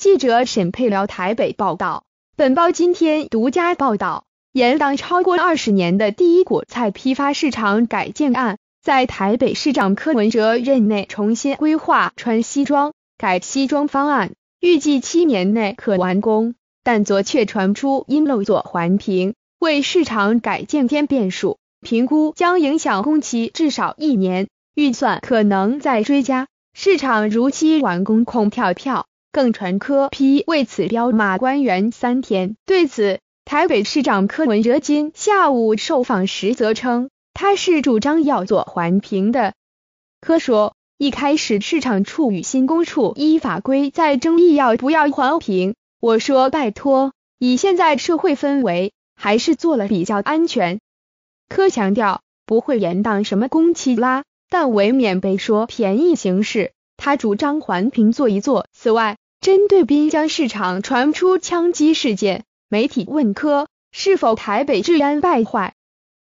记者沈佩辽台北报道，本报今天独家报道，延档超过二十年的第一果菜批发市场改建案，在台北市长柯文哲任内重新规划穿西装改西装方案，预计七年内可完工。但昨却传出因漏做环评，为市场改建添变数，评估将影响工期至少一年，预算可能再追加，市场如期完工空跳票。更传科批为此标马官员三天。对此，台北市长柯文哲今下午受访时则称，他是主张要做环评的。柯说，一开始市场处与新工处依法规在争议要不要环评，我说拜托，以现在社会氛围，还是做了比较安全。柯强调，不会延宕什么工期啦，但未免被说便宜行事。他主张环评做一做。此外，针对滨江市场传出枪击事件，媒体问柯是否台北治安败坏，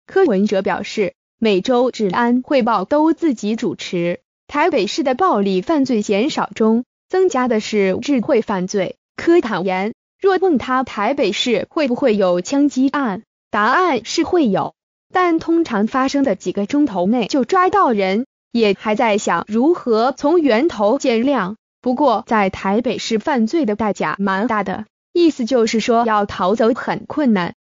柯文哲表示每周治安汇报都自己主持。台北市的暴力犯罪减少中，增加的是智慧犯罪。柯坦言，若问他台北市会不会有枪击案，答案是会有，但通常发生的几个钟头内就抓到人。也还在想如何从源头减量，不过在台北市犯罪的代价蛮大的，意思就是说要逃走很困难。